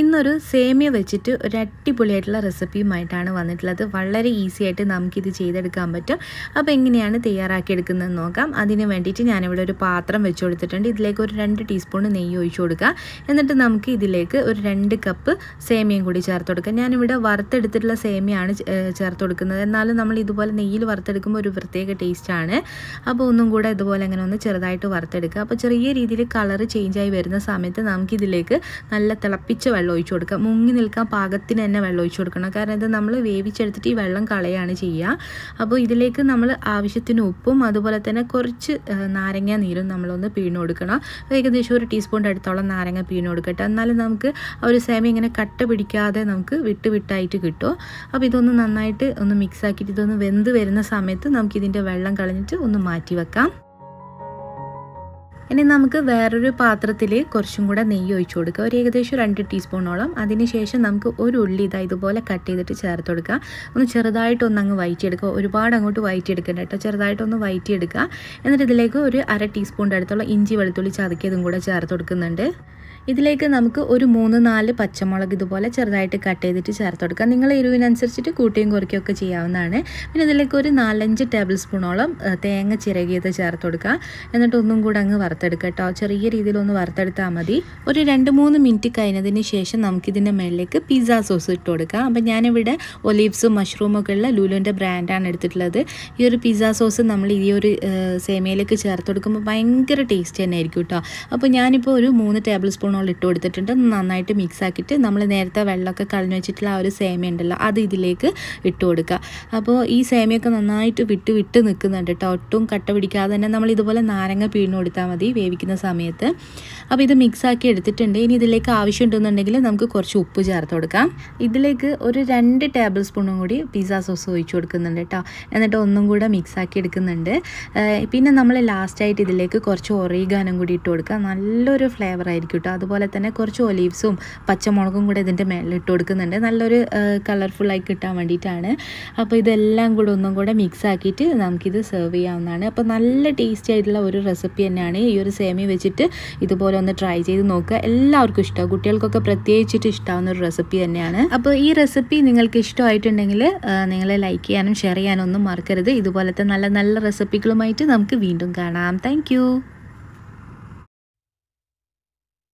ഇന്നൊരു സേമിയ വെച്ചിട്ട് ഒരു അടിപൊളിയായിട്ടുള്ള റെസിപ്പിയുമായിട്ടാണ് വന്നിട്ടുള്ളത് വളരെ ഈസി ആയിട്ട് നമുക്കിത് ചെയ്തെടുക്കാൻ പറ്റും അപ്പോൾ എങ്ങനെയാണ് തയ്യാറാക്കിയെടുക്കുന്നതെന്ന് നോക്കാം അതിന് വേണ്ടിയിട്ട് ഞാനിവിടെ ഒരു പാത്രം വെച്ച് കൊടുത്തിട്ടുണ്ട് ഇതിലേക്ക് ഒരു രണ്ട് ടീസ്പൂൺ നെയ്യ് ഒഴിച്ചു കൊടുക്കുക എന്നിട്ട് നമുക്ക് ഇതിലേക്ക് ഒരു രണ്ട് കപ്പ് സേമിയയും കൂടി ചേർത്ത് കൊടുക്കാം ഞാനിവിടെ വറുത്തെടുത്തിട്ടുള്ള സേമിയാണ് ചേർത്ത് കൊടുക്കുന്നത് എന്നാലും നമ്മൾ ഇതുപോലെ നെയ്യിൽ വറുത്തെടുക്കുമ്പോൾ ഒരു പ്രത്യേക ടേസ്റ്റാണ് അപ്പോൾ ഒന്നും കൂടെ ഇതുപോലെ അങ്ങനെ ഒന്ന് ചെറുതായിട്ട് വറുത്തെടുക്കുക അപ്പോൾ ചെറിയ രീതിയിൽ കളർ ചേഞ്ചായി വരുന്ന സമയത്ത് നമുക്കിതിലേക്ക് നല്ല തിളപ്പിച്ച് വെള്ളം ഒഴിച്ചു കൊടുക്കുക മുങ്ങി നിൽക്കാൻ പാകത്തിന് തന്നെ വെള്ളം ഒഴിച്ചു കൊടുക്കണം കാരണം ഇത് നമ്മൾ വേവിച്ചെടുത്തിട്ട് ഈ വെള്ളം കളയാണ് ചെയ്യുക അപ്പോൾ ഇതിലേക്ക് നമ്മൾ ആവശ്യത്തിന് ഉപ്പും അതുപോലെ തന്നെ കുറച്ച് നാരങ്ങ നീരും നമ്മളൊന്ന് പീണ് കൊടുക്കണം ഏകദേശം ഒരു ടീസ്പൂണിൻ്റെ അടുത്തോളം നാരങ്ങ പീണ് കൊടുക്കട്ടെ എന്നാലും നമുക്ക് ആ ഒരു സേമ ഇങ്ങനെ കട്ട പിടിക്കാതെ നമുക്ക് വിട്ട് വിട്ടായിട്ട് കിട്ടും അപ്പോൾ ഇതൊന്ന് നന്നായിട്ട് ഒന്ന് മിക്സ് ആക്കിയിട്ട് ഇതൊന്ന് വെന്ത് വരുന്ന സമയത്ത് നമുക്കിതിൻ്റെ വെള്ളം കളഞ്ഞിട്ട് ഒന്ന് മാറ്റി വെക്കാം ഇനി നമുക്ക് വേറൊരു പാത്രത്തിൽ കുറച്ചും കൂടെ നെയ്യ് ഒഴിച്ചു കൊടുക്കുക ഒരു ഏകദേശം രണ്ട് ടീസ്പൂണോളം അതിനുശേഷം നമുക്ക് ഒരു ഉള്ളി ഇതാ ഇതുപോലെ കട്ട് ചെയ്തിട്ട് ചേർത്ത് കൊടുക്കുക ഒന്ന് ചെറുതായിട്ടൊന്ന് അങ്ങ് വയറ്റിയെടുക്കുക ഒരുപാട് അങ്ങോട്ട് വയറ്റിയെടുക്കണ്ട കേട്ടോ ചെറുതായിട്ടൊന്ന് വയറ്റിയെടുക്കുക എന്നിട്ട് ഇതിലേക്ക് ഒരു അര ടീസ്പൂണിൻ്റെ അടുത്തുള്ള ഇഞ്ചി വെളുത്തുള്ളി ചതുക്കിയതും കൂടെ ചേർത്ത് കൊടുക്കുന്നുണ്ട് ഇതിലേക്ക് നമുക്ക് ഒരു മൂന്ന് നാല് പച്ചമുളക് ഇതുപോലെ ചെറുതായിട്ട് കട്ട് ചെയ്തിട്ട് ചേർത്ത് കൊടുക്കുക നിങ്ങൾ എരിവിനനുസരിച്ചിട്ട് കൂട്ടിയും കുറയ്ക്കുകയും ഒക്കെ ചെയ്യാവുന്നതാണ് പിന്നെ ഇതിലേക്ക് ഒരു നാലഞ്ച് ടേബിൾ സ്പൂണോളം തേങ്ങ ചിരകിയത് ചേർത്ത് കൊടുക്കുക എന്നിട്ട് ഒന്നും കൂടെ അങ്ങ് വറുത്ത് വറുത്തെടുക്കട്ടോ ചെറിയ രീതിയിൽ ഒന്ന് വറുത്തെടുത്താൽ മതി ഒരു രണ്ട് മൂന്ന് മിനിറ്റ് കഴിഞ്ഞതിന് ശേഷം നമുക്കിതിൻ്റെ മേളിലേക്ക് പിസ്സ സോസ് ഇട്ട് കൊടുക്കാം അപ്പം ഞാനിവിടെ ഒലീവ്സും മഷ്റൂമും ഒക്കെ ഉള്ള ലൂലുവിൻ്റെ ബ്രാൻഡാണ് എടുത്തിട്ടുള്ളത് ഈ ഒരു പിസ്സ സോസ് നമ്മൾ ഈ ഒരു സേമയിലേക്ക് ചേർത്ത് കൊടുക്കുമ്പോൾ ഭയങ്കര ടേസ്റ്റ് തന്നെ ആയിരിക്കും കേട്ടോ അപ്പോൾ ഞാനിപ്പോൾ ഒരു മൂന്ന് ടേബിൾ സ്പൂണോളം ഇട്ട് കൊടുത്തിട്ടുണ്ട് നന്നായിട്ട് മിക്സ് ആക്കിയിട്ട് നമ്മൾ നേരത്തെ വെള്ളമൊക്കെ കളഞ്ഞു വെച്ചിട്ടുള്ള ആ ഒരു സേമിയ ഉണ്ടല്ലോ അത് ഇതിലേക്ക് ഇട്ട് കൊടുക്കുക അപ്പോൾ ഈ സേമയൊക്കെ നന്നായിട്ട് വിട്ട് വിട്ട് നിൽക്കുന്നുണ്ട് കേട്ടോ ഒട്ടും കട്ട പിടിക്കാതെ തന്നെ നമ്മൾ ഇതുപോലെ നാരങ്ങ പിഴിഞ്ഞു കൊടുത്താൽ മതി മതി വേവിക്കുന്ന സമയത്ത് അപ്പോൾ ഇത് മിക്സാക്കി എടുത്തിട്ടുണ്ട് ഇനി ഇതിലേക്ക് ആവശ്യമുണ്ടെന്നുണ്ടെങ്കിൽ നമുക്ക് കുറച്ച് ഉപ്പ് ചേർത്ത് കൊടുക്കാം ഇതിലേക്ക് ഒരു രണ്ട് ടേബിൾ സ്പൂണും കൂടി പിസ്സ സോസ് ഒഴിച്ച് കൊടുക്കുന്നുണ്ട് കേട്ടോ എന്നിട്ട് ഒന്നും കൂടെ മിക്സാക്കി എടുക്കുന്നുണ്ട് പിന്നെ നമ്മൾ ലാസ്റ്റായിട്ട് ഇതിലേക്ക് കുറച്ച് ഒറീഗാനും കൂടി ഇട്ട് കൊടുക്കുക നല്ലൊരു ഫ്ലേവർ ആയിരിക്കും കേട്ടോ അതുപോലെ തന്നെ കുറച്ച് ഒലീവ്സും പച്ചമുളകും കൂടെ ഇതിൻ്റെ മേളിൽ ഇട്ട് കൊടുക്കുന്നുണ്ട് നല്ലൊരു കളർഫുള്ളായി കിട്ടാൻ വേണ്ടിയിട്ടാണ് അപ്പോൾ ഇതെല്ലാം കൂടെ ഒന്നും കൂടെ മിക്സ് ആക്കിയിട്ട് നമുക്കിത് സെർവ് ചെയ്യാവുന്നതാണ് അപ്പോൾ നല്ല ടേസ്റ്റി ആയിട്ടുള്ള ഒരു റെസിപ്പി തന്നെയാണ് ഈ ഒരു സേമിയ വെച്ചിട്ട് ഇതുപോലെ ഒന്ന് ട്രൈ ചെയ്ത് നോക്കുക എല്ലാവർക്കും ഇഷ്ടമാണ് കുട്ടികൾക്കൊക്കെ പ്രത്യേകിച്ചിട്ട് ഇഷ്ടമാവുന്ന ഒരു റെസിപ്പി തന്നെയാണ് അപ്പോൾ ഈ റെസിപ്പി നിങ്ങൾക്ക് ഇഷ്ടമായിട്ടുണ്ടെങ്കിൽ നിങ്ങൾ ലൈക്ക് ചെയ്യാനും ഷെയർ ചെയ്യാനും ഒന്നും മറക്കരുത് ഇതുപോലത്തെ നല്ല നല്ല റെസിപ്പികളുമായിട്ട് നമുക്ക് വീണ്ടും കാണാം താങ്ക്